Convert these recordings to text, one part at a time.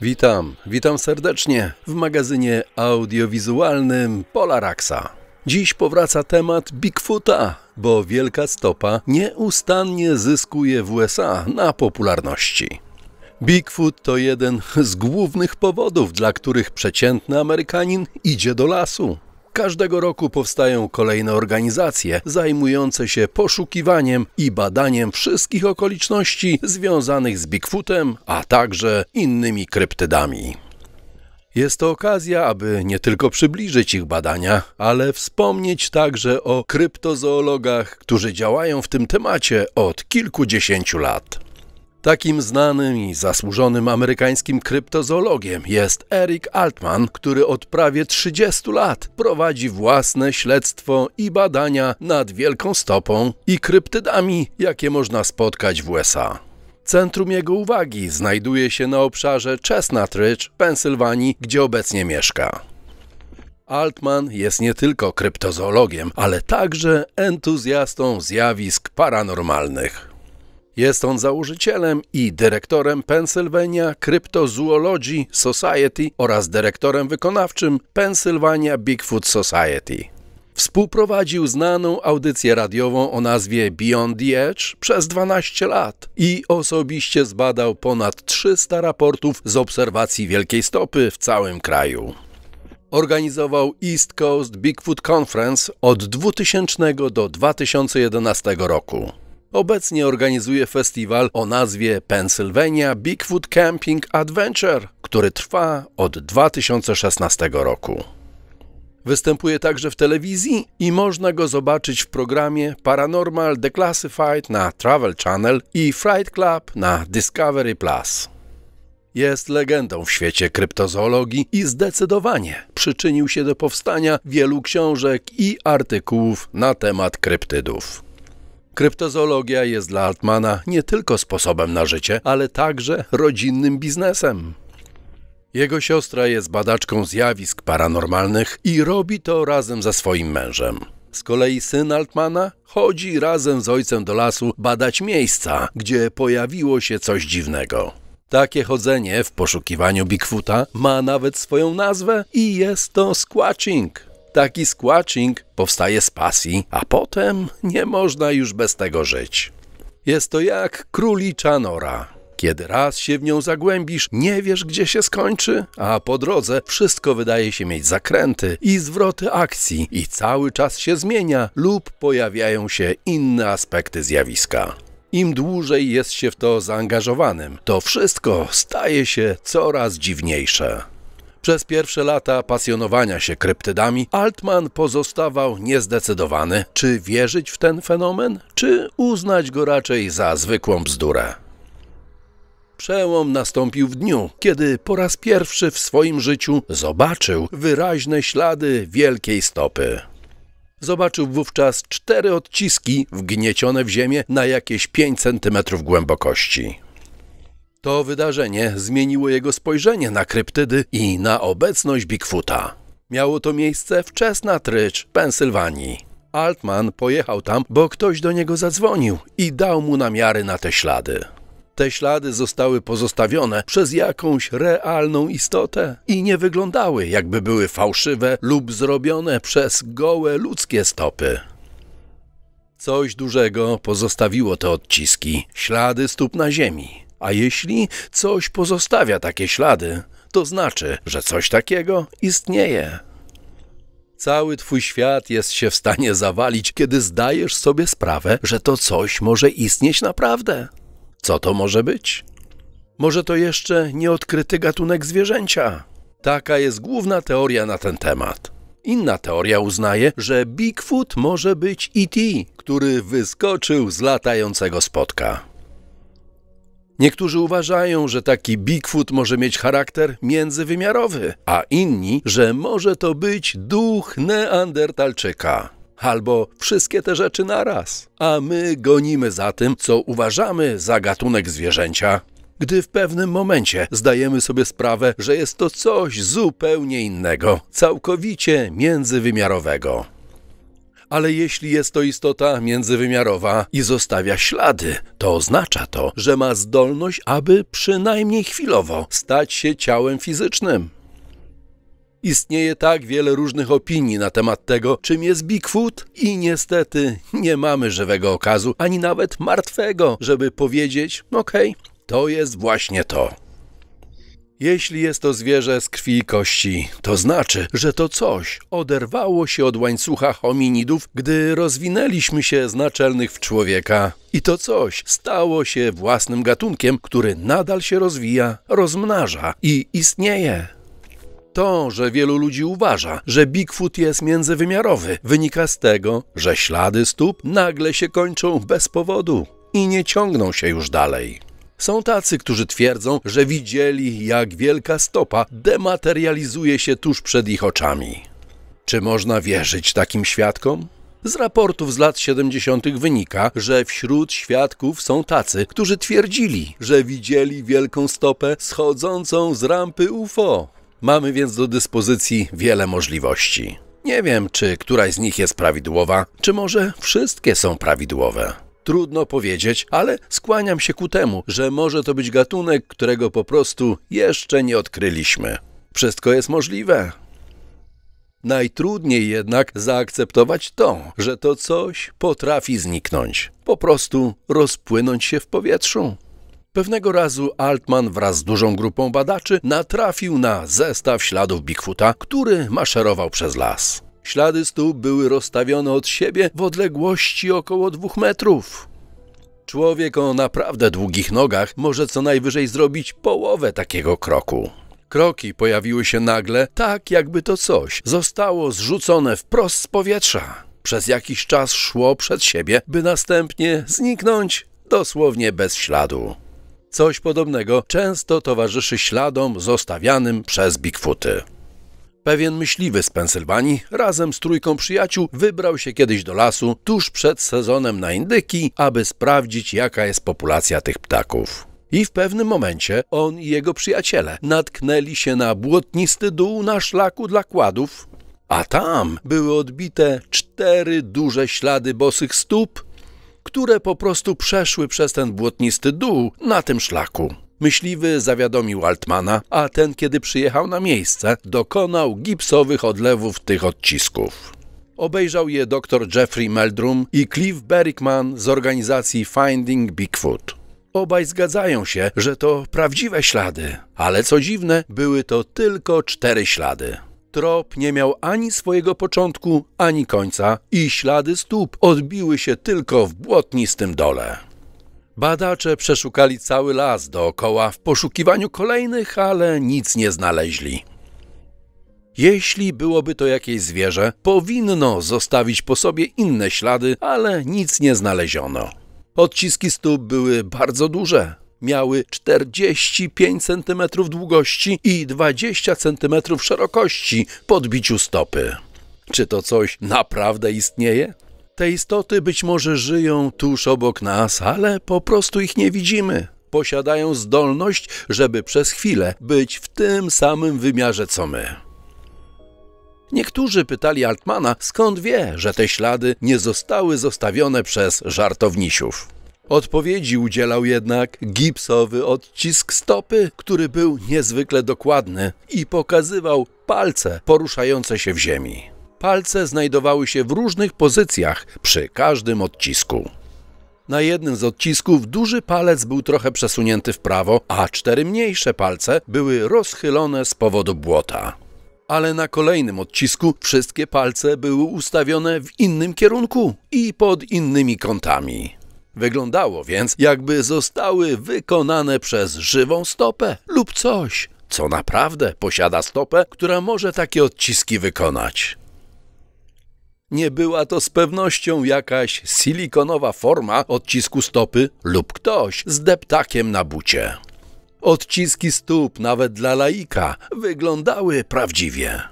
Witam, witam serdecznie w magazynie audiowizualnym Polaraxa. Dziś powraca temat Bigfoota, bo wielka stopa nieustannie zyskuje w USA na popularności. Bigfoot to jeden z głównych powodów, dla których przeciętny Amerykanin idzie do lasu. Każdego roku powstają kolejne organizacje zajmujące się poszukiwaniem i badaniem wszystkich okoliczności związanych z Bigfootem, a także innymi kryptydami. Jest to okazja, aby nie tylko przybliżyć ich badania, ale wspomnieć także o kryptozoologach, którzy działają w tym temacie od kilkudziesięciu lat. Takim znanym i zasłużonym amerykańskim kryptozoologiem jest Eric Altman, który od prawie 30 lat prowadzi własne śledztwo i badania nad wielką stopą i kryptydami, jakie można spotkać w USA. Centrum jego uwagi znajduje się na obszarze Chestnut Ridge, Pensylwanii, gdzie obecnie mieszka. Altman jest nie tylko kryptozoologiem, ale także entuzjastą zjawisk paranormalnych. Jest on założycielem i dyrektorem Pennsylvania Cryptozoology Society oraz dyrektorem wykonawczym Pennsylvania Bigfoot Society. Współprowadził znaną audycję radiową o nazwie Beyond the Edge przez 12 lat i osobiście zbadał ponad 300 raportów z obserwacji Wielkiej Stopy w całym kraju. Organizował East Coast Bigfoot Conference od 2000 do 2011 roku. Obecnie organizuje festiwal o nazwie Pennsylvania Bigfoot Camping Adventure, który trwa od 2016 roku. Występuje także w telewizji i można go zobaczyć w programie Paranormal Declassified na Travel Channel i Flight Club na Discovery Plus. Jest legendą w świecie kryptozoologii i zdecydowanie przyczynił się do powstania wielu książek i artykułów na temat kryptydów. Kryptozoologia jest dla Altmana nie tylko sposobem na życie, ale także rodzinnym biznesem. Jego siostra jest badaczką zjawisk paranormalnych i robi to razem ze swoim mężem. Z kolei syn Altmana chodzi razem z ojcem do lasu badać miejsca, gdzie pojawiło się coś dziwnego. Takie chodzenie w poszukiwaniu Bigfoota ma nawet swoją nazwę i jest to squatching. Taki squatching powstaje z pasji, a potem nie można już bez tego żyć. Jest to jak królicza nora. Kiedy raz się w nią zagłębisz, nie wiesz gdzie się skończy, a po drodze wszystko wydaje się mieć zakręty i zwroty akcji i cały czas się zmienia lub pojawiają się inne aspekty zjawiska. Im dłużej jest się w to zaangażowanym, to wszystko staje się coraz dziwniejsze. Przez pierwsze lata pasjonowania się kryptydami Altman pozostawał niezdecydowany, czy wierzyć w ten fenomen, czy uznać go raczej za zwykłą bzdurę. Przełom nastąpił w dniu, kiedy po raz pierwszy w swoim życiu zobaczył wyraźne ślady wielkiej stopy. Zobaczył wówczas cztery odciski wgniecione w ziemię na jakieś 5 cm głębokości. To wydarzenie zmieniło jego spojrzenie na kryptydy i na obecność Bigfoota. Miało to miejsce w trycz Ridge, Pensylwanii. Altman pojechał tam, bo ktoś do niego zadzwonił i dał mu namiary na te ślady. Te ślady zostały pozostawione przez jakąś realną istotę i nie wyglądały, jakby były fałszywe lub zrobione przez gołe ludzkie stopy. Coś dużego pozostawiło te odciski, ślady stóp na ziemi. A jeśli coś pozostawia takie ślady, to znaczy, że coś takiego istnieje. Cały twój świat jest się w stanie zawalić, kiedy zdajesz sobie sprawę, że to coś może istnieć naprawdę. Co to może być? Może to jeszcze nieodkryty gatunek zwierzęcia? Taka jest główna teoria na ten temat. Inna teoria uznaje, że Bigfoot może być E.T., który wyskoczył z latającego spotka. Niektórzy uważają, że taki Bigfoot może mieć charakter międzywymiarowy, a inni, że może to być duch Neandertalczyka. Albo wszystkie te rzeczy naraz. A my gonimy za tym, co uważamy za gatunek zwierzęcia, gdy w pewnym momencie zdajemy sobie sprawę, że jest to coś zupełnie innego, całkowicie międzywymiarowego ale jeśli jest to istota międzywymiarowa i zostawia ślady, to oznacza to, że ma zdolność, aby przynajmniej chwilowo stać się ciałem fizycznym. Istnieje tak wiele różnych opinii na temat tego, czym jest Bigfoot i niestety nie mamy żywego okazu, ani nawet martwego, żeby powiedzieć, okej, okay, to jest właśnie to. Jeśli jest to zwierzę z krwi i kości, to znaczy, że to coś oderwało się od łańcucha hominidów, gdy rozwinęliśmy się z naczelnych w człowieka. I to coś stało się własnym gatunkiem, który nadal się rozwija, rozmnaża i istnieje. To, że wielu ludzi uważa, że Bigfoot jest międzywymiarowy, wynika z tego, że ślady stóp nagle się kończą bez powodu i nie ciągną się już dalej. Są tacy, którzy twierdzą, że widzieli, jak wielka stopa dematerializuje się tuż przed ich oczami. Czy można wierzyć takim świadkom? Z raportów z lat 70. wynika, że wśród świadków są tacy, którzy twierdzili, że widzieli wielką stopę schodzącą z rampy UFO. Mamy więc do dyspozycji wiele możliwości. Nie wiem, czy któraś z nich jest prawidłowa, czy może wszystkie są prawidłowe. Trudno powiedzieć, ale skłaniam się ku temu, że może to być gatunek, którego po prostu jeszcze nie odkryliśmy. Wszystko jest możliwe. Najtrudniej jednak zaakceptować to, że to coś potrafi zniknąć, po prostu rozpłynąć się w powietrzu. Pewnego razu Altman wraz z dużą grupą badaczy natrafił na zestaw śladów Bigfoota, który maszerował przez las. Ślady stóp były rozstawione od siebie w odległości około dwóch metrów. Człowiek o naprawdę długich nogach może co najwyżej zrobić połowę takiego kroku. Kroki pojawiły się nagle, tak jakby to coś zostało zrzucone wprost z powietrza. Przez jakiś czas szło przed siebie, by następnie zniknąć dosłownie bez śladu. Coś podobnego często towarzyszy śladom zostawianym przez Bigfooty. Pewien myśliwy z Pensylwanii razem z trójką przyjaciół wybrał się kiedyś do lasu tuż przed sezonem na indyki, aby sprawdzić jaka jest populacja tych ptaków. I w pewnym momencie on i jego przyjaciele natknęli się na błotnisty dół na szlaku dla kładów, a tam były odbite cztery duże ślady bosych stóp, które po prostu przeszły przez ten błotnisty dół na tym szlaku. Myśliwy zawiadomił Altmana, a ten, kiedy przyjechał na miejsce, dokonał gipsowych odlewów tych odcisków. Obejrzał je dr Jeffrey Meldrum i Cliff Berickman z organizacji Finding Bigfoot. Obaj zgadzają się, że to prawdziwe ślady, ale co dziwne, były to tylko cztery ślady. Trop nie miał ani swojego początku, ani końca i ślady stóp odbiły się tylko w błotnistym dole. Badacze przeszukali cały las dookoła w poszukiwaniu kolejnych, ale nic nie znaleźli. Jeśli byłoby to jakieś zwierzę, powinno zostawić po sobie inne ślady, ale nic nie znaleziono. Odciski stóp były bardzo duże. Miały 45 cm długości i 20 cm szerokości po odbiciu stopy. Czy to coś naprawdę istnieje? Te istoty być może żyją tuż obok nas, ale po prostu ich nie widzimy. Posiadają zdolność, żeby przez chwilę być w tym samym wymiarze co my. Niektórzy pytali Altmana, skąd wie, że te ślady nie zostały zostawione przez żartownisiów. Odpowiedzi udzielał jednak gipsowy odcisk stopy, który był niezwykle dokładny i pokazywał palce poruszające się w ziemi. Palce znajdowały się w różnych pozycjach przy każdym odcisku. Na jednym z odcisków duży palec był trochę przesunięty w prawo, a cztery mniejsze palce były rozchylone z powodu błota. Ale na kolejnym odcisku wszystkie palce były ustawione w innym kierunku i pod innymi kątami. Wyglądało więc, jakby zostały wykonane przez żywą stopę lub coś, co naprawdę posiada stopę, która może takie odciski wykonać. Nie była to z pewnością jakaś silikonowa forma odcisku stopy lub ktoś z deptakiem na bucie. Odciski stóp, nawet dla laika, wyglądały prawdziwie.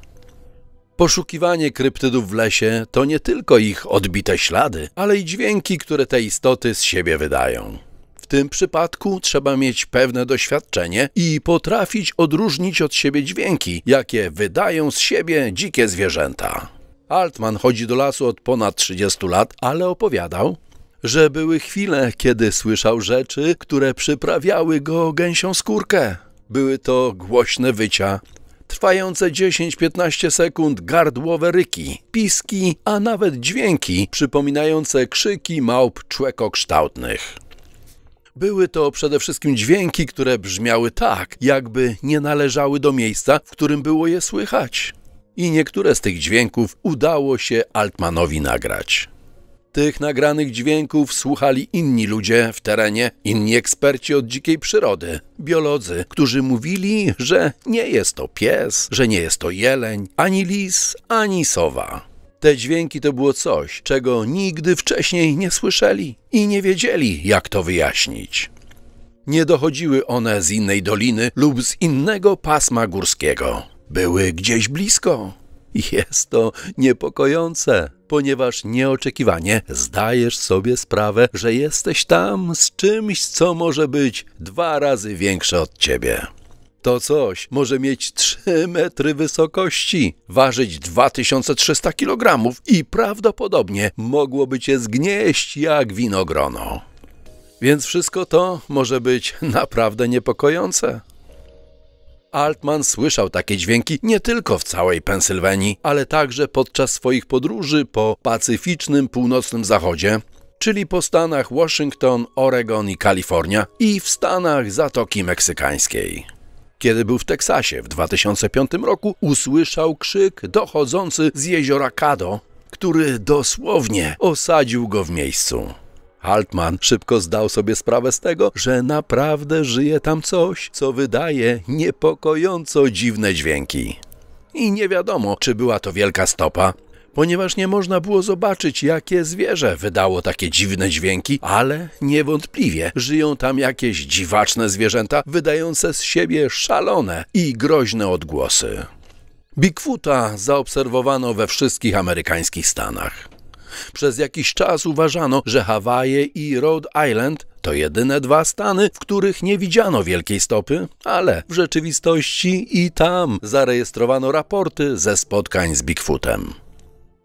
Poszukiwanie kryptydów w lesie to nie tylko ich odbite ślady, ale i dźwięki, które te istoty z siebie wydają. W tym przypadku trzeba mieć pewne doświadczenie i potrafić odróżnić od siebie dźwięki, jakie wydają z siebie dzikie zwierzęta. Altman chodzi do lasu od ponad 30 lat, ale opowiadał, że były chwile, kiedy słyszał rzeczy, które przyprawiały go gęsią skórkę. Były to głośne wycia, trwające 10-15 sekund gardłowe ryki, piski, a nawet dźwięki przypominające krzyki małp człekokształtnych. Były to przede wszystkim dźwięki, które brzmiały tak, jakby nie należały do miejsca, w którym było je słychać i niektóre z tych dźwięków udało się Altmanowi nagrać. Tych nagranych dźwięków słuchali inni ludzie w terenie, inni eksperci od dzikiej przyrody, biolodzy, którzy mówili, że nie jest to pies, że nie jest to jeleń, ani lis, ani sowa. Te dźwięki to było coś, czego nigdy wcześniej nie słyszeli i nie wiedzieli, jak to wyjaśnić. Nie dochodziły one z innej doliny lub z innego pasma górskiego były gdzieś blisko. Jest to niepokojące, ponieważ nieoczekiwanie zdajesz sobie sprawę, że jesteś tam z czymś, co może być dwa razy większe od ciebie. To coś może mieć 3 metry wysokości, ważyć 2300 kg i prawdopodobnie mogłoby cię zgnieść jak winogrono. Więc wszystko to może być naprawdę niepokojące. Altman słyszał takie dźwięki nie tylko w całej Pensylwanii, ale także podczas swoich podróży po pacyficznym północnym zachodzie, czyli po stanach Washington, Oregon i Kalifornia i w stanach Zatoki Meksykańskiej. Kiedy był w Teksasie w 2005 roku, usłyszał krzyk dochodzący z jeziora Kado, który dosłownie osadził go w miejscu. Altman szybko zdał sobie sprawę z tego, że naprawdę żyje tam coś, co wydaje niepokojąco dziwne dźwięki. I nie wiadomo, czy była to wielka stopa, ponieważ nie można było zobaczyć, jakie zwierzę wydało takie dziwne dźwięki, ale niewątpliwie żyją tam jakieś dziwaczne zwierzęta, wydające z siebie szalone i groźne odgłosy. Bigfoota zaobserwowano we wszystkich amerykańskich stanach. Przez jakiś czas uważano, że Hawaje i Rhode Island to jedyne dwa stany, w których nie widziano wielkiej stopy, ale w rzeczywistości i tam zarejestrowano raporty ze spotkań z Bigfootem.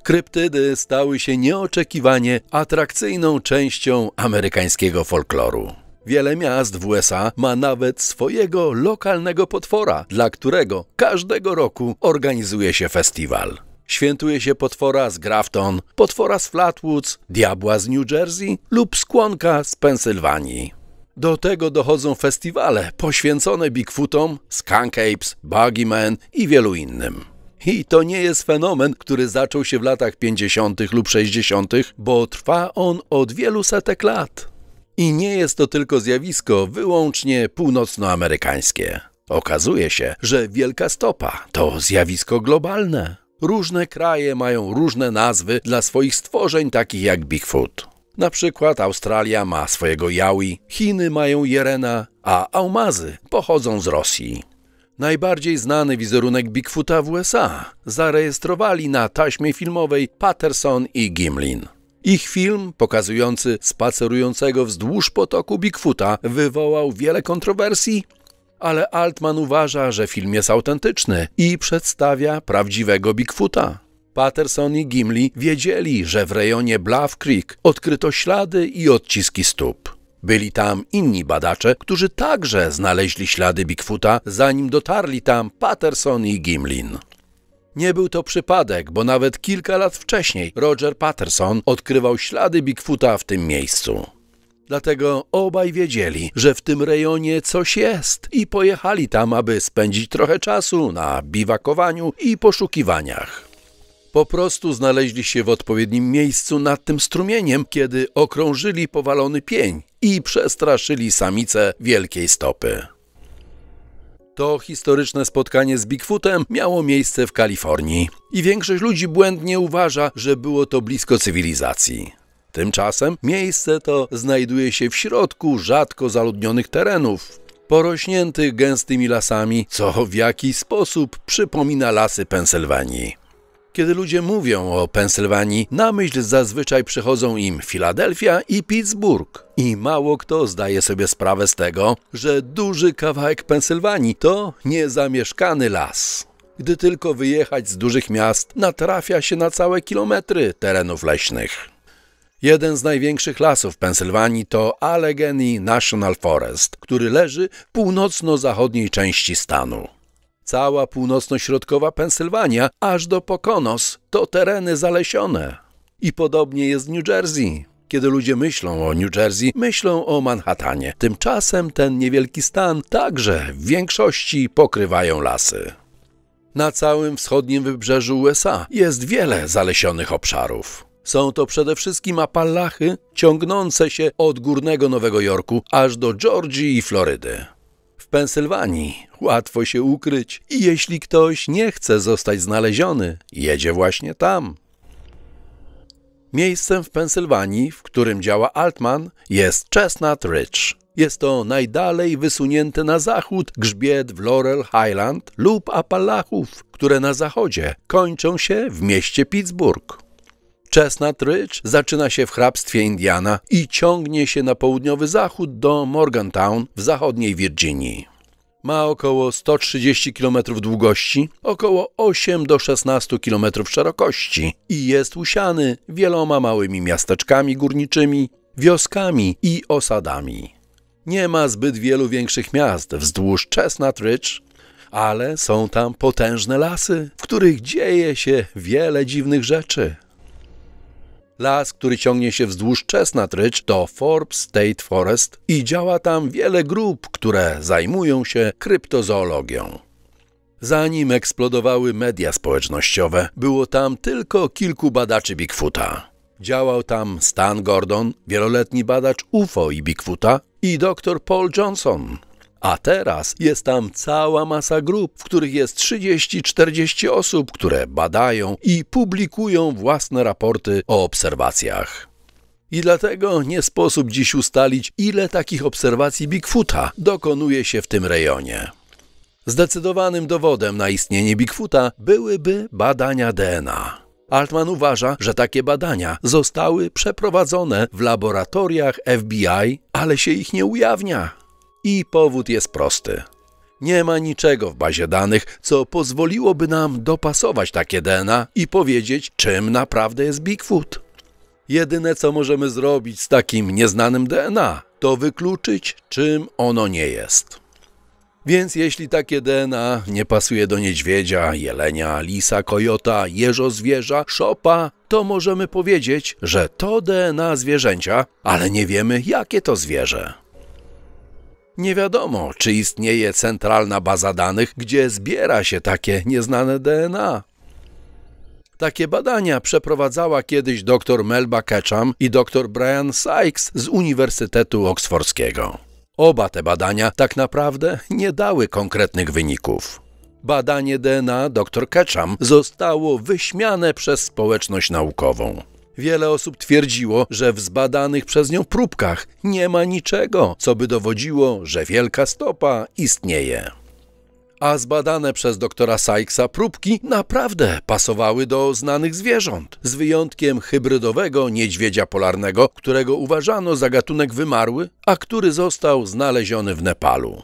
Kryptydy stały się nieoczekiwanie atrakcyjną częścią amerykańskiego folkloru. Wiele miast w USA ma nawet swojego lokalnego potwora, dla którego każdego roku organizuje się festiwal świętuje się potwora z Grafton, potwora z Flatwoods, diabła z New Jersey lub skłonka z Pensylwanii. Do tego dochodzą festiwale poświęcone Bigfootom, Skunk Apes, Buggyman i wielu innym. I to nie jest fenomen, który zaczął się w latach 50. lub 60., bo trwa on od wielu setek lat. I nie jest to tylko zjawisko wyłącznie północnoamerykańskie. Okazuje się, że wielka stopa to zjawisko globalne. Różne kraje mają różne nazwy dla swoich stworzeń takich jak Bigfoot. Na przykład Australia ma swojego jawi, Chiny mają jerena, a aumazy pochodzą z Rosji. Najbardziej znany wizerunek Bigfoota w USA zarejestrowali na taśmie filmowej Patterson i Gimlin. Ich film, pokazujący spacerującego wzdłuż potoku Bigfoota, wywołał wiele kontrowersji ale Altman uważa, że film jest autentyczny i przedstawia prawdziwego Bigfoota. Patterson i Gimli wiedzieli, że w rejonie Bluff Creek odkryto ślady i odciski stóp. Byli tam inni badacze, którzy także znaleźli ślady Bigfoota, zanim dotarli tam Patterson i Gimlin. Nie był to przypadek, bo nawet kilka lat wcześniej Roger Patterson odkrywał ślady Bigfoota w tym miejscu. Dlatego obaj wiedzieli, że w tym rejonie coś jest i pojechali tam, aby spędzić trochę czasu na biwakowaniu i poszukiwaniach. Po prostu znaleźli się w odpowiednim miejscu nad tym strumieniem, kiedy okrążyli powalony pień i przestraszyli samice wielkiej stopy. To historyczne spotkanie z Bigfootem miało miejsce w Kalifornii i większość ludzi błędnie uważa, że było to blisko cywilizacji. Tymczasem miejsce to znajduje się w środku rzadko zaludnionych terenów, porośniętych gęstymi lasami, co w jakiś sposób przypomina lasy Pensylwanii. Kiedy ludzie mówią o Pensylwanii, na myśl zazwyczaj przychodzą im Filadelfia i Pittsburgh. I mało kto zdaje sobie sprawę z tego, że duży kawałek Pensylwanii to niezamieszkany las. Gdy tylko wyjechać z dużych miast, natrafia się na całe kilometry terenów leśnych. Jeden z największych lasów Pensylwanii to Allegheny National Forest, który leży w północno-zachodniej części stanu. Cała północno-środkowa Pensylwania, aż do Poconos, to tereny zalesione. I podobnie jest New Jersey. Kiedy ludzie myślą o New Jersey, myślą o Manhattanie. Tymczasem ten niewielki stan także w większości pokrywają lasy. Na całym wschodnim wybrzeżu USA jest wiele zalesionych obszarów. Są to przede wszystkim Apalachy ciągnące się od górnego Nowego Jorku aż do Georgii i Florydy. W Pensylwanii łatwo się ukryć i jeśli ktoś nie chce zostać znaleziony, jedzie właśnie tam. Miejscem w Pensylwanii, w którym działa Altman, jest Chestnut Ridge. Jest to najdalej wysunięty na zachód grzbiet w Laurel Highland lub Apalachów, które na zachodzie kończą się w mieście Pittsburgh. Chestnut Ridge zaczyna się w hrabstwie Indiana i ciągnie się na południowy zachód do Morgantown w zachodniej Virginii. Ma około 130 km długości, około 8 do 16 km szerokości i jest usiany wieloma małymi miasteczkami górniczymi, wioskami i osadami. Nie ma zbyt wielu większych miast wzdłuż Chestnut Ridge, ale są tam potężne lasy, w których dzieje się wiele dziwnych rzeczy. Las, który ciągnie się wzdłuż Chestnut Ridge, to Forbes State Forest i działa tam wiele grup, które zajmują się kryptozoologią. Zanim eksplodowały media społecznościowe, było tam tylko kilku badaczy Bigfoota. Działał tam Stan Gordon, wieloletni badacz UFO i Bigfoota i dr Paul Johnson, a teraz jest tam cała masa grup, w których jest 30-40 osób, które badają i publikują własne raporty o obserwacjach. I dlatego nie sposób dziś ustalić, ile takich obserwacji Bigfoota dokonuje się w tym rejonie. Zdecydowanym dowodem na istnienie Bigfoota byłyby badania DNA. Altman uważa, że takie badania zostały przeprowadzone w laboratoriach FBI, ale się ich nie ujawnia. I powód jest prosty. Nie ma niczego w bazie danych, co pozwoliłoby nam dopasować takie DNA i powiedzieć, czym naprawdę jest Bigfoot. Jedyne, co możemy zrobić z takim nieznanym DNA, to wykluczyć, czym ono nie jest. Więc jeśli takie DNA nie pasuje do niedźwiedzia, jelenia, lisa, kojota, jeżozwierza, szopa, to możemy powiedzieć, że to DNA zwierzęcia, ale nie wiemy, jakie to zwierzę. Nie wiadomo, czy istnieje centralna baza danych, gdzie zbiera się takie nieznane DNA. Takie badania przeprowadzała kiedyś dr Melba Ketcham i dr Brian Sykes z Uniwersytetu Oksfordzkiego. Oba te badania tak naprawdę nie dały konkretnych wyników. Badanie DNA dr Ketcham zostało wyśmiane przez społeczność naukową. Wiele osób twierdziło, że w zbadanych przez nią próbkach nie ma niczego, co by dowodziło, że wielka stopa istnieje. A zbadane przez doktora Sykesa próbki naprawdę pasowały do znanych zwierząt, z wyjątkiem hybrydowego niedźwiedzia polarnego, którego uważano za gatunek wymarły, a który został znaleziony w Nepalu.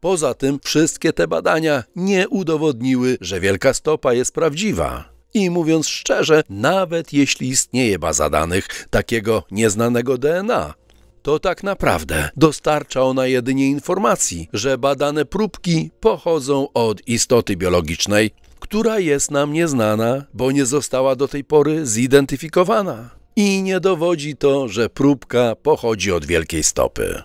Poza tym wszystkie te badania nie udowodniły, że wielka stopa jest prawdziwa, i mówiąc szczerze, nawet jeśli istnieje baza danych takiego nieznanego DNA, to tak naprawdę dostarcza ona jedynie informacji, że badane próbki pochodzą od istoty biologicznej, która jest nam nieznana, bo nie została do tej pory zidentyfikowana. I nie dowodzi to, że próbka pochodzi od wielkiej stopy.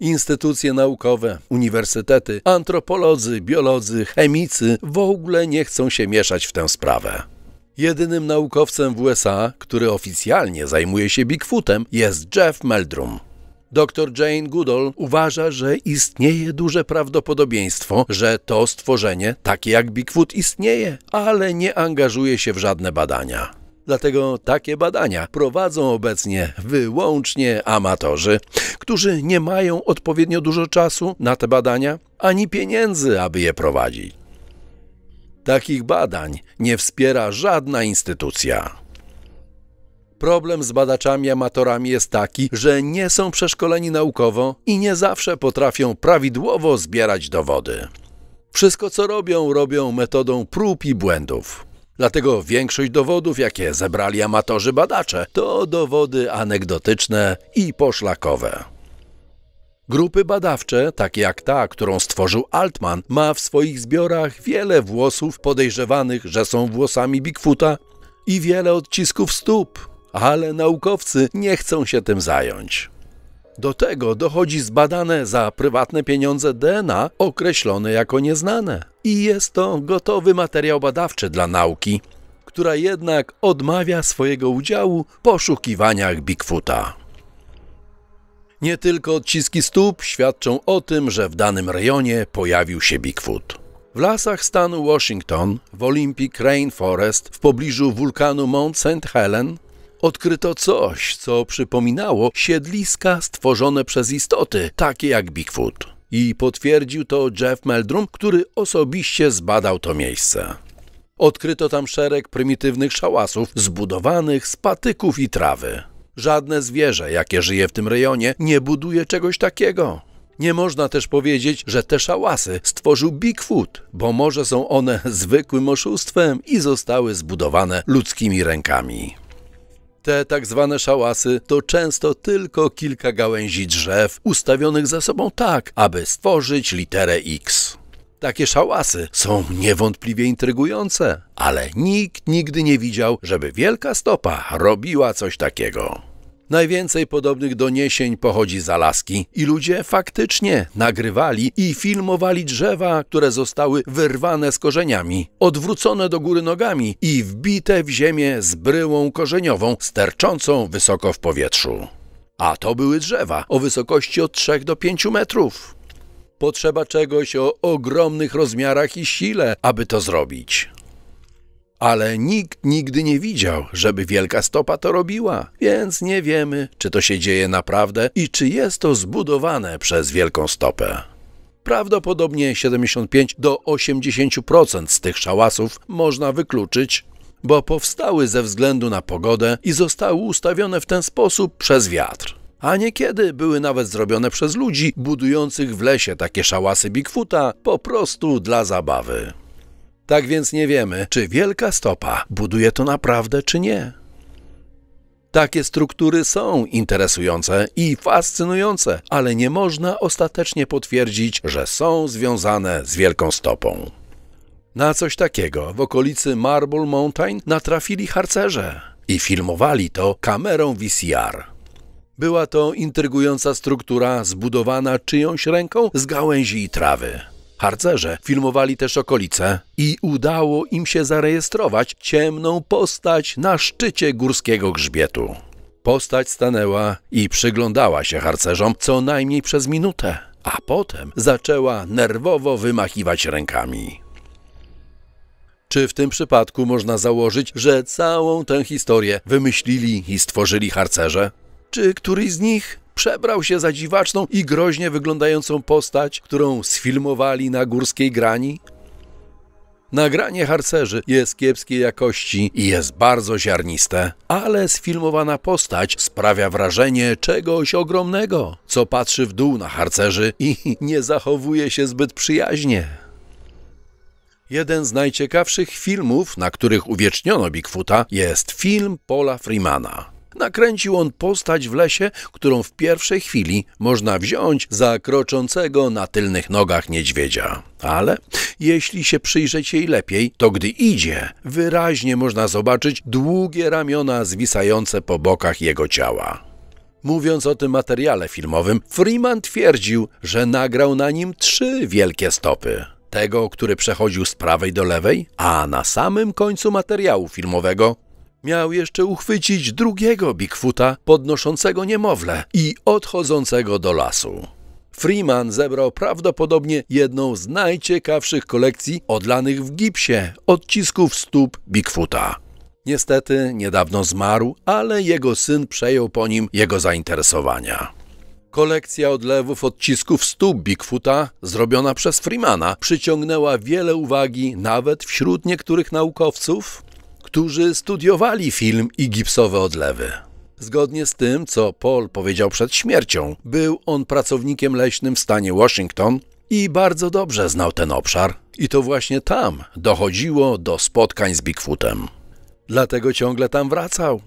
Instytucje naukowe, uniwersytety, antropolodzy, biolodzy, chemicy w ogóle nie chcą się mieszać w tę sprawę. Jedynym naukowcem w USA, który oficjalnie zajmuje się Bigfootem, jest Jeff Meldrum. Dr Jane Goodall uważa, że istnieje duże prawdopodobieństwo, że to stworzenie, takie jak Bigfoot, istnieje, ale nie angażuje się w żadne badania. Dlatego takie badania prowadzą obecnie wyłącznie amatorzy, którzy nie mają odpowiednio dużo czasu na te badania ani pieniędzy, aby je prowadzić. Takich badań nie wspiera żadna instytucja. Problem z badaczami amatorami jest taki, że nie są przeszkoleni naukowo i nie zawsze potrafią prawidłowo zbierać dowody. Wszystko co robią, robią metodą prób i błędów. Dlatego większość dowodów, jakie zebrali amatorzy badacze, to dowody anegdotyczne i poszlakowe. Grupy badawcze, takie jak ta, którą stworzył Altman, ma w swoich zbiorach wiele włosów podejrzewanych, że są włosami Bigfoota i wiele odcisków stóp, ale naukowcy nie chcą się tym zająć. Do tego dochodzi zbadane za prywatne pieniądze DNA określone jako nieznane. I jest to gotowy materiał badawczy dla nauki, która jednak odmawia swojego udziału w poszukiwaniach Bigfoota. Nie tylko odciski stóp świadczą o tym, że w danym rejonie pojawił się Bigfoot. W lasach stanu Washington, w Olympic Rainforest, w pobliżu wulkanu Mount St. Helen, odkryto coś, co przypominało siedliska stworzone przez istoty, takie jak Bigfoot. I potwierdził to Jeff Meldrum, który osobiście zbadał to miejsce. Odkryto tam szereg prymitywnych szałasów zbudowanych z patyków i trawy. Żadne zwierzę, jakie żyje w tym rejonie, nie buduje czegoś takiego. Nie można też powiedzieć, że te szałasy stworzył Bigfoot, bo może są one zwykłym oszustwem i zostały zbudowane ludzkimi rękami. Te tak zwane szałasy to często tylko kilka gałęzi drzew ustawionych ze sobą tak, aby stworzyć literę X. Takie szałasy są niewątpliwie intrygujące, ale nikt nigdy nie widział, żeby wielka stopa robiła coś takiego. Najwięcej podobnych doniesień pochodzi z Alaski i ludzie faktycznie nagrywali i filmowali drzewa, które zostały wyrwane z korzeniami, odwrócone do góry nogami i wbite w ziemię z bryłą korzeniową sterczącą wysoko w powietrzu. A to były drzewa o wysokości od 3 do 5 metrów. Potrzeba czegoś o ogromnych rozmiarach i sile, aby to zrobić ale nikt nigdy nie widział, żeby wielka stopa to robiła, więc nie wiemy, czy to się dzieje naprawdę i czy jest to zbudowane przez wielką stopę. Prawdopodobnie 75 do 80% z tych szałasów można wykluczyć, bo powstały ze względu na pogodę i zostały ustawione w ten sposób przez wiatr. A niekiedy były nawet zrobione przez ludzi budujących w lesie takie szałasy Bigfoota po prostu dla zabawy. Tak więc nie wiemy, czy wielka stopa buduje to naprawdę, czy nie. Takie struktury są interesujące i fascynujące, ale nie można ostatecznie potwierdzić, że są związane z wielką stopą. Na coś takiego w okolicy Marble Mountain natrafili harcerze i filmowali to kamerą VCR. Była to intrygująca struktura zbudowana czyjąś ręką z gałęzi i trawy. Harcerze filmowali też okolice i udało im się zarejestrować ciemną postać na szczycie górskiego grzbietu. Postać stanęła i przyglądała się harcerzom co najmniej przez minutę, a potem zaczęła nerwowo wymachiwać rękami. Czy w tym przypadku można założyć, że całą tę historię wymyślili i stworzyli harcerze? Czy któryś z nich przebrał się za dziwaczną i groźnie wyglądającą postać, którą sfilmowali na górskiej grani? Nagranie harcerzy jest kiepskiej jakości i jest bardzo ziarniste, ale sfilmowana postać sprawia wrażenie czegoś ogromnego, co patrzy w dół na harcerzy i nie zachowuje się zbyt przyjaźnie. Jeden z najciekawszych filmów, na których uwieczniono Bigfoota, jest film Paula Freemana. Nakręcił on postać w lesie, którą w pierwszej chwili można wziąć za kroczącego na tylnych nogach niedźwiedzia. Ale jeśli się przyjrzeć jej lepiej, to gdy idzie, wyraźnie można zobaczyć długie ramiona zwisające po bokach jego ciała. Mówiąc o tym materiale filmowym, Freeman twierdził, że nagrał na nim trzy wielkie stopy. Tego, który przechodził z prawej do lewej, a na samym końcu materiału filmowego Miał jeszcze uchwycić drugiego Bigfoota podnoszącego niemowlę i odchodzącego do lasu. Freeman zebrał prawdopodobnie jedną z najciekawszych kolekcji odlanych w gipsie odcisków stóp Bigfoota. Niestety niedawno zmarł, ale jego syn przejął po nim jego zainteresowania. Kolekcja odlewów odcisków stóp Bigfoota, zrobiona przez Freemana, przyciągnęła wiele uwagi nawet wśród niektórych naukowców, którzy studiowali film i gipsowe odlewy. Zgodnie z tym, co Paul powiedział przed śmiercią, był on pracownikiem leśnym w stanie Washington i bardzo dobrze znał ten obszar. I to właśnie tam dochodziło do spotkań z Bigfootem. Dlatego ciągle tam wracał.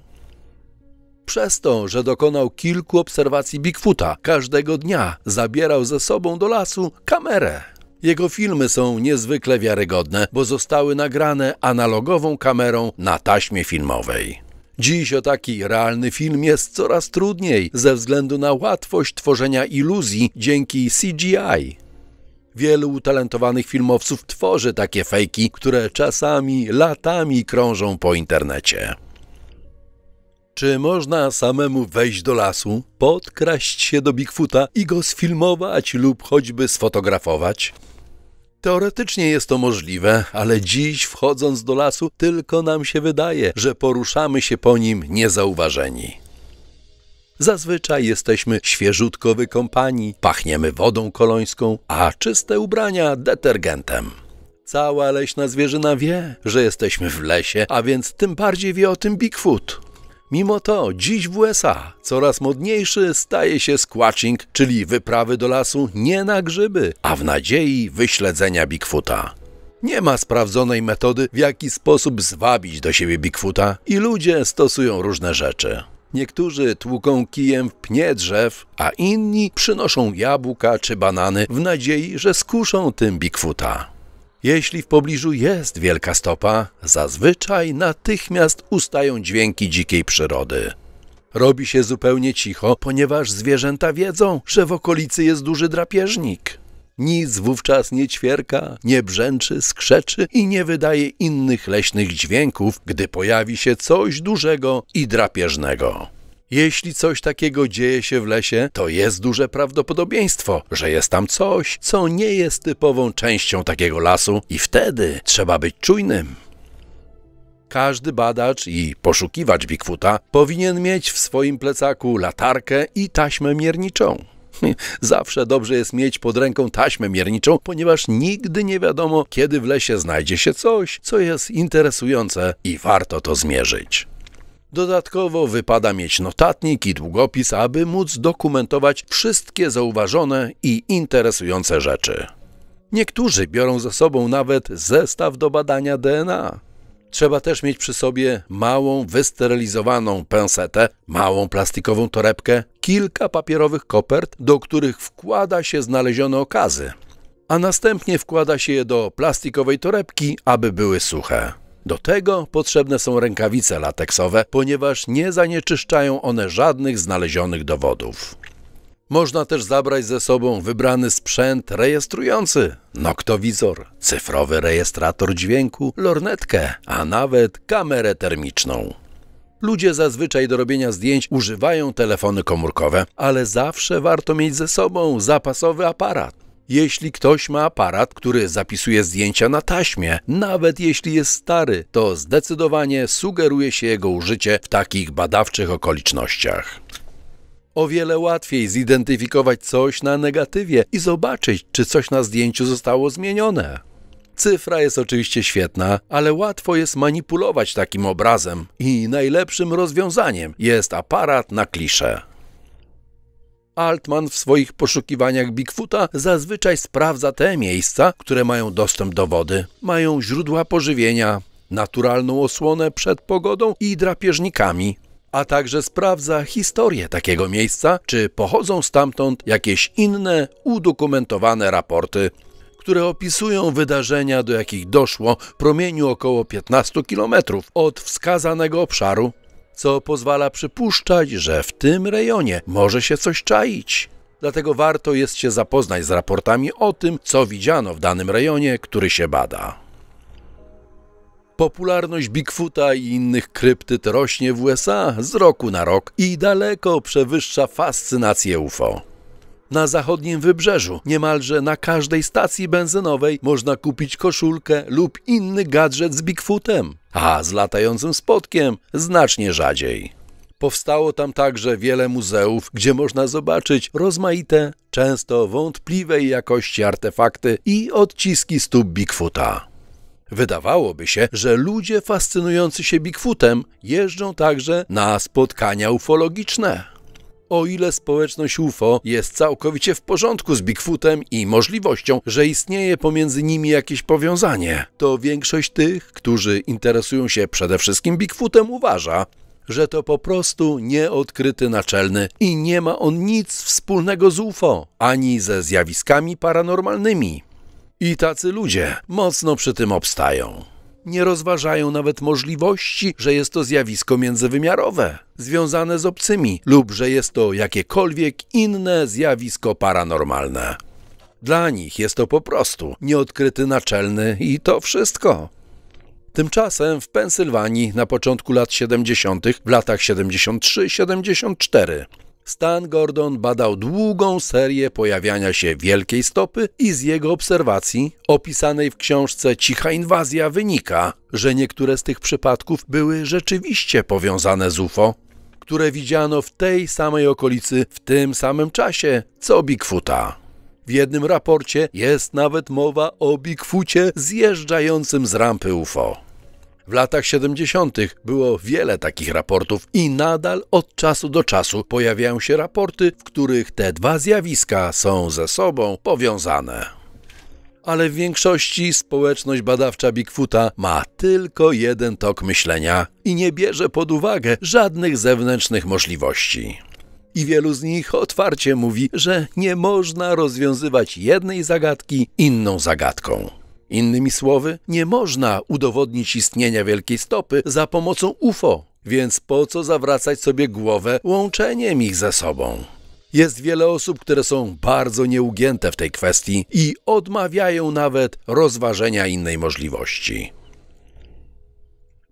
Przez to, że dokonał kilku obserwacji Bigfoota każdego dnia, zabierał ze sobą do lasu kamerę. Jego filmy są niezwykle wiarygodne, bo zostały nagrane analogową kamerą na taśmie filmowej. Dziś o taki realny film jest coraz trudniej ze względu na łatwość tworzenia iluzji dzięki CGI. Wielu utalentowanych filmowców tworzy takie fejki, które czasami latami krążą po internecie. Czy można samemu wejść do lasu, podkraść się do Bigfoota i go sfilmować lub choćby sfotografować? Teoretycznie jest to możliwe, ale dziś wchodząc do lasu tylko nam się wydaje, że poruszamy się po nim niezauważeni. Zazwyczaj jesteśmy świeżutko wykąpani, pachniemy wodą kolońską, a czyste ubrania detergentem. Cała leśna zwierzyna wie, że jesteśmy w lesie, a więc tym bardziej wie o tym Bigfoot. Mimo to dziś w USA coraz modniejszy staje się squatching, czyli wyprawy do lasu nie na grzyby, a w nadziei wyśledzenia Bigfoota. Nie ma sprawdzonej metody, w jaki sposób zwabić do siebie Bigfoota i ludzie stosują różne rzeczy. Niektórzy tłuką kijem w pnie drzew, a inni przynoszą jabłka czy banany w nadziei, że skuszą tym Bigfoota. Jeśli w pobliżu jest wielka stopa, zazwyczaj natychmiast ustają dźwięki dzikiej przyrody. Robi się zupełnie cicho, ponieważ zwierzęta wiedzą, że w okolicy jest duży drapieżnik. Nic wówczas nie ćwierka, nie brzęczy, skrzeczy i nie wydaje innych leśnych dźwięków, gdy pojawi się coś dużego i drapieżnego. Jeśli coś takiego dzieje się w lesie, to jest duże prawdopodobieństwo, że jest tam coś, co nie jest typową częścią takiego lasu i wtedy trzeba być czujnym. Każdy badacz i poszukiwacz Bigfoota powinien mieć w swoim plecaku latarkę i taśmę mierniczą. Zawsze dobrze jest mieć pod ręką taśmę mierniczą, ponieważ nigdy nie wiadomo, kiedy w lesie znajdzie się coś, co jest interesujące i warto to zmierzyć. Dodatkowo wypada mieć notatnik i długopis, aby móc dokumentować wszystkie zauważone i interesujące rzeczy. Niektórzy biorą ze sobą nawet zestaw do badania DNA. Trzeba też mieć przy sobie małą, wysterylizowaną pensetę, małą plastikową torebkę, kilka papierowych kopert, do których wkłada się znalezione okazy, a następnie wkłada się je do plastikowej torebki, aby były suche. Do tego potrzebne są rękawice lateksowe, ponieważ nie zanieczyszczają one żadnych znalezionych dowodów. Można też zabrać ze sobą wybrany sprzęt rejestrujący, noktowizor, cyfrowy rejestrator dźwięku, lornetkę, a nawet kamerę termiczną. Ludzie zazwyczaj do robienia zdjęć używają telefony komórkowe, ale zawsze warto mieć ze sobą zapasowy aparat. Jeśli ktoś ma aparat, który zapisuje zdjęcia na taśmie, nawet jeśli jest stary, to zdecydowanie sugeruje się jego użycie w takich badawczych okolicznościach. O wiele łatwiej zidentyfikować coś na negatywie i zobaczyć, czy coś na zdjęciu zostało zmienione. Cyfra jest oczywiście świetna, ale łatwo jest manipulować takim obrazem i najlepszym rozwiązaniem jest aparat na klisze. Altman w swoich poszukiwaniach Bigfoota zazwyczaj sprawdza te miejsca, które mają dostęp do wody, mają źródła pożywienia, naturalną osłonę przed pogodą i drapieżnikami, a także sprawdza historię takiego miejsca, czy pochodzą stamtąd jakieś inne udokumentowane raporty, które opisują wydarzenia, do jakich doszło w promieniu około 15 km od wskazanego obszaru co pozwala przypuszczać, że w tym rejonie może się coś czaić. Dlatego warto jest się zapoznać z raportami o tym, co widziano w danym rejonie, który się bada. Popularność Bigfoota i innych kryptyt rośnie w USA z roku na rok i daleko przewyższa fascynację UFO na zachodnim wybrzeżu. Niemalże na każdej stacji benzynowej można kupić koszulkę lub inny gadżet z Bigfootem, a z latającym spotkiem znacznie rzadziej. Powstało tam także wiele muzeów, gdzie można zobaczyć rozmaite, często wątpliwej jakości artefakty i odciski stóp Bigfoota. Wydawałoby się, że ludzie fascynujący się Bigfootem jeżdżą także na spotkania ufologiczne o ile społeczność UFO jest całkowicie w porządku z Bigfootem i możliwością, że istnieje pomiędzy nimi jakieś powiązanie, to większość tych, którzy interesują się przede wszystkim Bigfootem uważa, że to po prostu nieodkryty naczelny i nie ma on nic wspólnego z UFO, ani ze zjawiskami paranormalnymi. I tacy ludzie mocno przy tym obstają nie rozważają nawet możliwości, że jest to zjawisko międzywymiarowe, związane z obcymi, lub że jest to jakiekolwiek inne zjawisko paranormalne. Dla nich jest to po prostu nieodkryty naczelny i to wszystko. Tymczasem w Pensylwanii na początku lat 70., w latach 73-74, Stan Gordon badał długą serię pojawiania się wielkiej stopy i z jego obserwacji, opisanej w książce Cicha Inwazja, wynika, że niektóre z tych przypadków były rzeczywiście powiązane z UFO, które widziano w tej samej okolicy w tym samym czasie co Bigfoota. W jednym raporcie jest nawet mowa o Bigfoocie zjeżdżającym z rampy UFO. W latach 70. było wiele takich raportów i nadal od czasu do czasu pojawiają się raporty, w których te dwa zjawiska są ze sobą powiązane ale w większości społeczność badawcza Bigfoota ma tylko jeden tok myślenia i nie bierze pod uwagę żadnych zewnętrznych możliwości. I wielu z nich otwarcie mówi, że nie można rozwiązywać jednej zagadki inną zagadką. Innymi słowy, nie można udowodnić istnienia wielkiej stopy za pomocą UFO, więc po co zawracać sobie głowę łączeniem ich ze sobą? Jest wiele osób, które są bardzo nieugięte w tej kwestii i odmawiają nawet rozważenia innej możliwości.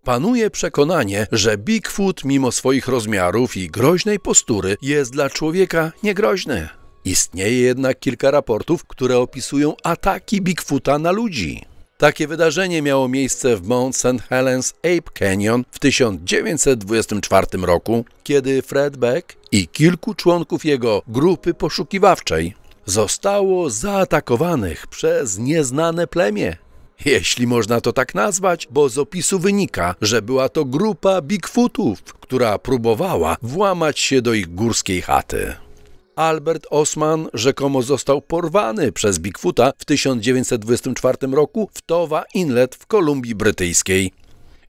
Panuje przekonanie, że Bigfoot, mimo swoich rozmiarów i groźnej postury, jest dla człowieka niegroźny. Istnieje jednak kilka raportów, które opisują ataki Bigfoota na ludzi. Takie wydarzenie miało miejsce w Mount St. Helens Ape Canyon w 1924 roku, kiedy Fred Beck i kilku członków jego grupy poszukiwawczej zostało zaatakowanych przez nieznane plemię. Jeśli można to tak nazwać, bo z opisu wynika, że była to grupa Bigfootów, która próbowała włamać się do ich górskiej chaty. Albert Osman rzekomo został porwany przez Bigfoota w 1924 roku w Towa Inlet w Kolumbii Brytyjskiej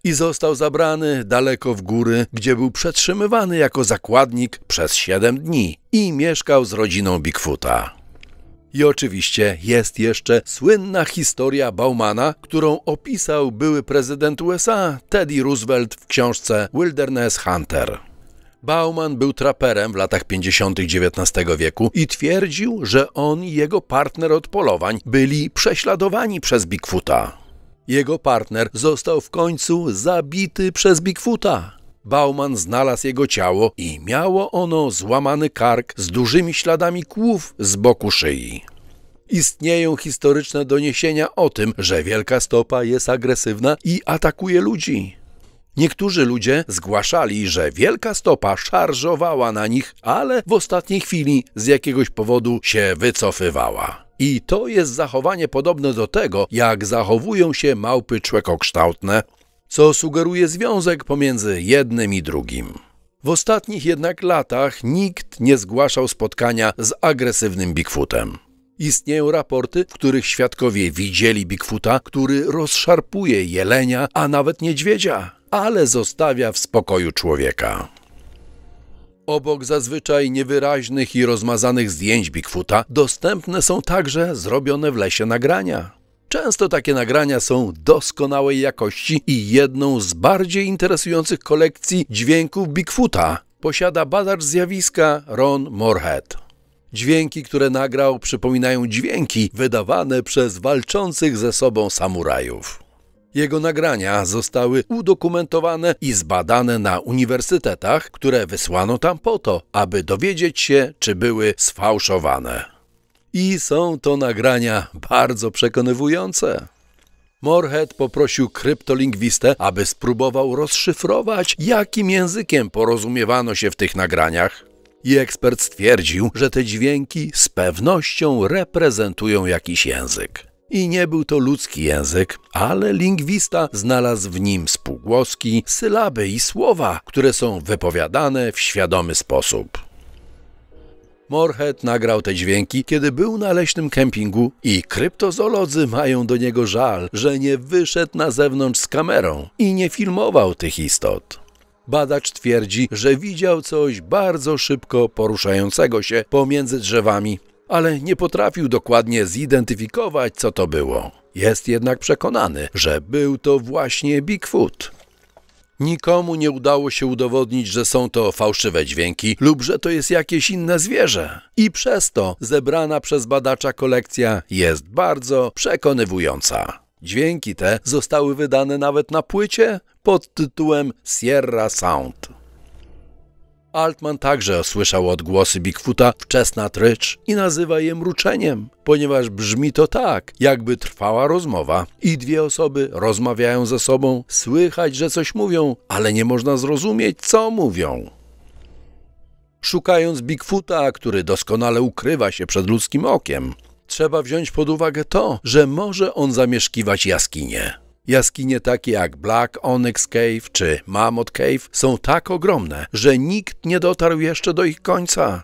i został zabrany daleko w góry, gdzie był przetrzymywany jako zakładnik przez 7 dni i mieszkał z rodziną Bigfoota. I oczywiście jest jeszcze słynna historia Baumana, którą opisał były prezydent USA Teddy Roosevelt w książce Wilderness Hunter. Bauman był traperem w latach 50. XIX wieku i twierdził, że on i jego partner od polowań byli prześladowani przez Bigfoota. Jego partner został w końcu zabity przez Bigfoota. Bauman znalazł jego ciało i miało ono złamany kark z dużymi śladami kłów z boku szyi. Istnieją historyczne doniesienia o tym, że wielka stopa jest agresywna i atakuje ludzi. Niektórzy ludzie zgłaszali, że wielka stopa szarżowała na nich, ale w ostatniej chwili z jakiegoś powodu się wycofywała. I to jest zachowanie podobne do tego, jak zachowują się małpy człekokształtne, co sugeruje związek pomiędzy jednym i drugim. W ostatnich jednak latach nikt nie zgłaszał spotkania z agresywnym Bigfootem. Istnieją raporty, w których świadkowie widzieli Bigfoota, który rozszarpuje jelenia, a nawet niedźwiedzia, ale zostawia w spokoju człowieka. Obok zazwyczaj niewyraźnych i rozmazanych zdjęć Bigfoota dostępne są także zrobione w lesie nagrania. Często takie nagrania są doskonałej jakości i jedną z bardziej interesujących kolekcji dźwięków Bigfoota posiada badacz zjawiska Ron Morhead. Dźwięki, które nagrał, przypominają dźwięki wydawane przez walczących ze sobą samurajów. Jego nagrania zostały udokumentowane i zbadane na uniwersytetach, które wysłano tam po to, aby dowiedzieć się, czy były sfałszowane. I są to nagrania bardzo przekonywujące. Morhead poprosił kryptolingwistę, aby spróbował rozszyfrować, jakim językiem porozumiewano się w tych nagraniach. I ekspert stwierdził, że te dźwięki z pewnością reprezentują jakiś język. I nie był to ludzki język, ale lingwista znalazł w nim spółgłoski, sylaby i słowa, które są wypowiadane w świadomy sposób. Morhead nagrał te dźwięki, kiedy był na leśnym kempingu i kryptozolodzy mają do niego żal, że nie wyszedł na zewnątrz z kamerą i nie filmował tych istot. Badacz twierdzi, że widział coś bardzo szybko poruszającego się pomiędzy drzewami, ale nie potrafił dokładnie zidentyfikować, co to było. Jest jednak przekonany, że był to właśnie Bigfoot. Nikomu nie udało się udowodnić, że są to fałszywe dźwięki lub że to jest jakieś inne zwierzę. I przez to zebrana przez badacza kolekcja jest bardzo przekonywująca. Dźwięki te zostały wydane nawet na płycie pod tytułem Sierra Sound. Altman także słyszał odgłosy Bigfoota wczesna trycz i nazywa je mruczeniem, ponieważ brzmi to tak, jakby trwała rozmowa i dwie osoby rozmawiają ze sobą, słychać, że coś mówią, ale nie można zrozumieć, co mówią. Szukając Bigfoota, który doskonale ukrywa się przed ludzkim okiem, trzeba wziąć pod uwagę to, że może on zamieszkiwać jaskinie. Jaskinie takie jak Black Onyx Cave czy Mammoth Cave są tak ogromne, że nikt nie dotarł jeszcze do ich końca.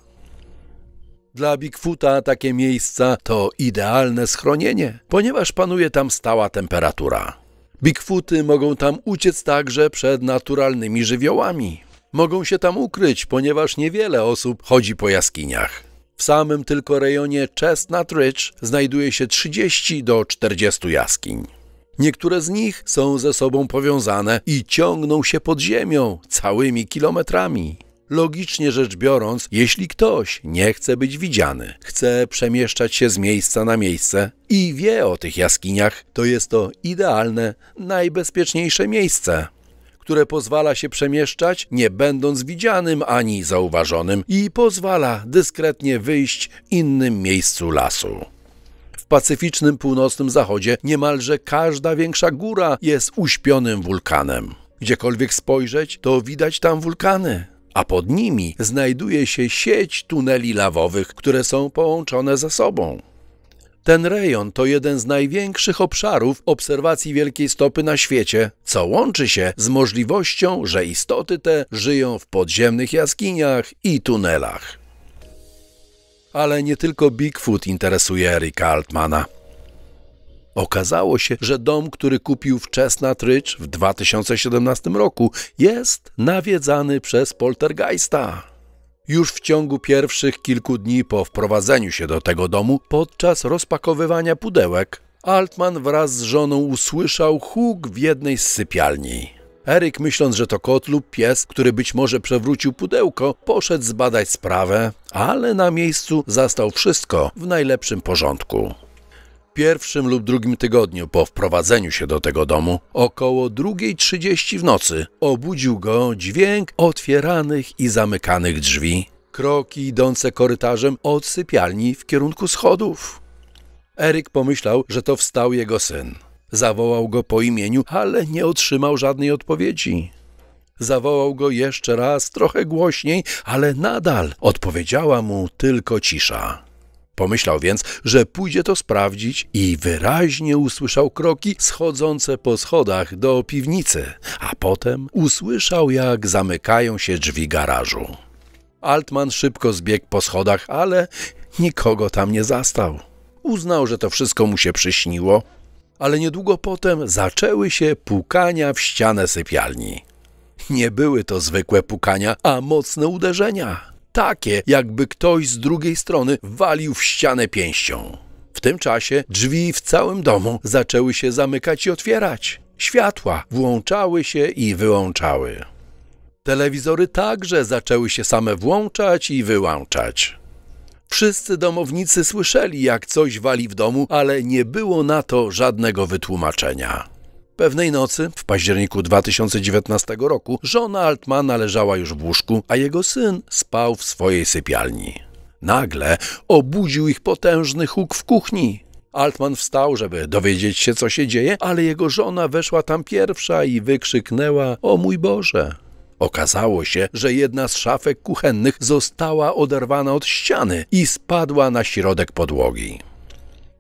Dla Bigfoota takie miejsca to idealne schronienie, ponieważ panuje tam stała temperatura. Bigfooty mogą tam uciec także przed naturalnymi żywiołami. Mogą się tam ukryć, ponieważ niewiele osób chodzi po jaskiniach. W samym tylko rejonie Chestnut Ridge znajduje się 30 do 40 jaskiń. Niektóre z nich są ze sobą powiązane i ciągną się pod ziemią całymi kilometrami. Logicznie rzecz biorąc, jeśli ktoś nie chce być widziany, chce przemieszczać się z miejsca na miejsce i wie o tych jaskiniach, to jest to idealne, najbezpieczniejsze miejsce które pozwala się przemieszczać, nie będąc widzianym ani zauważonym i pozwala dyskretnie wyjść innym miejscu lasu. W pacyficznym północnym zachodzie niemalże każda większa góra jest uśpionym wulkanem. Gdziekolwiek spojrzeć, to widać tam wulkany, a pod nimi znajduje się sieć tuneli lawowych, które są połączone ze sobą. Ten rejon to jeden z największych obszarów obserwacji wielkiej stopy na świecie, co łączy się z możliwością, że istoty te żyją w podziemnych jaskiniach i tunelach. Ale nie tylko Bigfoot interesuje Erika Altmana. Okazało się, że dom, który kupił w Chestnut w 2017 roku, jest nawiedzany przez poltergeista. Już w ciągu pierwszych kilku dni po wprowadzeniu się do tego domu, podczas rozpakowywania pudełek, Altman wraz z żoną usłyszał huk w jednej z sypialni. Eryk, myśląc, że to kot lub pies, który być może przewrócił pudełko, poszedł zbadać sprawę, ale na miejscu zastał wszystko w najlepszym porządku pierwszym lub drugim tygodniu po wprowadzeniu się do tego domu, około 2.30 w nocy, obudził go dźwięk otwieranych i zamykanych drzwi, kroki idące korytarzem od sypialni w kierunku schodów. Eryk pomyślał, że to wstał jego syn. Zawołał go po imieniu, ale nie otrzymał żadnej odpowiedzi. Zawołał go jeszcze raz, trochę głośniej, ale nadal odpowiedziała mu tylko cisza. Pomyślał więc, że pójdzie to sprawdzić i wyraźnie usłyszał kroki schodzące po schodach do piwnicy, a potem usłyszał, jak zamykają się drzwi garażu. Altman szybko zbiegł po schodach, ale nikogo tam nie zastał. Uznał, że to wszystko mu się przyśniło, ale niedługo potem zaczęły się pukania w ścianę sypialni. Nie były to zwykłe pukania, a mocne uderzenia takie, jakby ktoś z drugiej strony walił w ścianę pięścią. W tym czasie drzwi w całym domu zaczęły się zamykać i otwierać. Światła włączały się i wyłączały. Telewizory także zaczęły się same włączać i wyłączać. Wszyscy domownicy słyszeli, jak coś wali w domu, ale nie było na to żadnego wytłumaczenia. Pewnej nocy, w październiku 2019 roku, żona Altmana leżała już w łóżku, a jego syn spał w swojej sypialni. Nagle obudził ich potężny huk w kuchni. Altman wstał, żeby dowiedzieć się, co się dzieje, ale jego żona weszła tam pierwsza i wykrzyknęła: O mój Boże! Okazało się, że jedna z szafek kuchennych została oderwana od ściany i spadła na środek podłogi.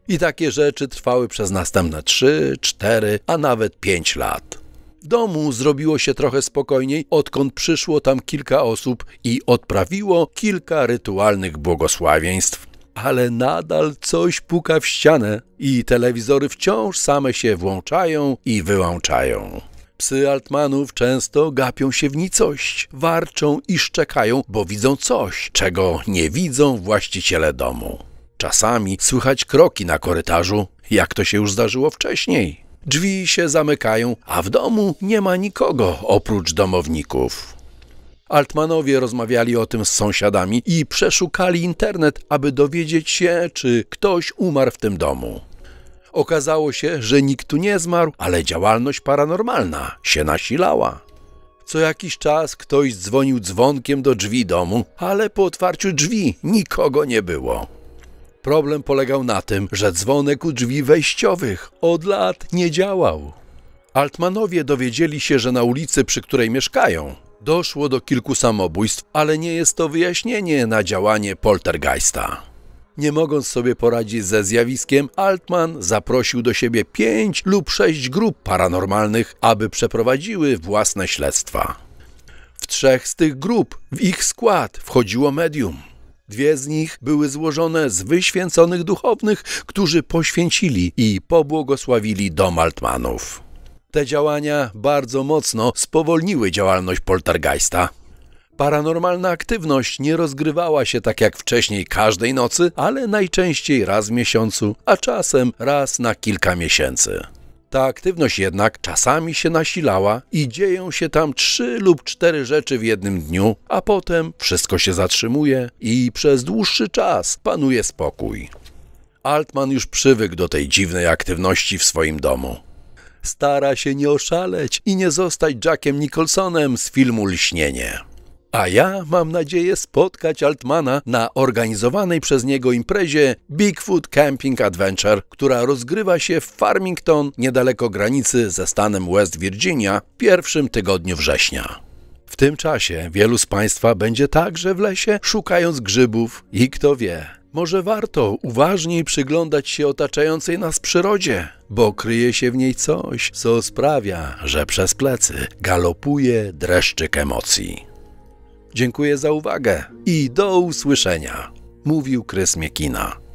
I takie rzeczy trwały przez następne 3, 4, a nawet 5 lat. W domu zrobiło się trochę spokojniej, odkąd przyszło tam kilka osób i odprawiło kilka rytualnych błogosławieństw. Ale nadal coś puka w ścianę i telewizory wciąż same się włączają i wyłączają. Psy Altmanów często gapią się w nicość, warczą i szczekają, bo widzą coś, czego nie widzą właściciele domu. Czasami słychać kroki na korytarzu, jak to się już zdarzyło wcześniej. Drzwi się zamykają, a w domu nie ma nikogo oprócz domowników. Altmanowie rozmawiali o tym z sąsiadami i przeszukali internet, aby dowiedzieć się, czy ktoś umarł w tym domu. Okazało się, że nikt tu nie zmarł, ale działalność paranormalna się nasilała. Co jakiś czas ktoś dzwonił dzwonkiem do drzwi domu, ale po otwarciu drzwi nikogo nie było. Problem polegał na tym, że dzwonek u drzwi wejściowych od lat nie działał. Altmanowie dowiedzieli się, że na ulicy, przy której mieszkają, doszło do kilku samobójstw, ale nie jest to wyjaśnienie na działanie poltergeista. Nie mogąc sobie poradzić ze zjawiskiem, Altman zaprosił do siebie pięć lub sześć grup paranormalnych, aby przeprowadziły własne śledztwa. W trzech z tych grup w ich skład wchodziło medium. Dwie z nich były złożone z wyświęconych duchownych, którzy poświęcili i pobłogosławili dom Altmanów. Te działania bardzo mocno spowolniły działalność poltergeista. Paranormalna aktywność nie rozgrywała się tak jak wcześniej każdej nocy, ale najczęściej raz w miesiącu, a czasem raz na kilka miesięcy. Ta aktywność jednak czasami się nasilała i dzieją się tam trzy lub cztery rzeczy w jednym dniu, a potem wszystko się zatrzymuje i przez dłuższy czas panuje spokój. Altman już przywykł do tej dziwnej aktywności w swoim domu. Stara się nie oszaleć i nie zostać Jackiem Nicholsonem z filmu Lśnienie a ja mam nadzieję spotkać Altmana na organizowanej przez niego imprezie Bigfoot Camping Adventure, która rozgrywa się w Farmington, niedaleko granicy ze stanem West Virginia, w pierwszym tygodniu września. W tym czasie wielu z Państwa będzie także w lesie, szukając grzybów i kto wie, może warto uważniej przyglądać się otaczającej nas przyrodzie, bo kryje się w niej coś, co sprawia, że przez plecy galopuje dreszczyk emocji. Dziękuję za uwagę i do usłyszenia, mówił Krys Miekina.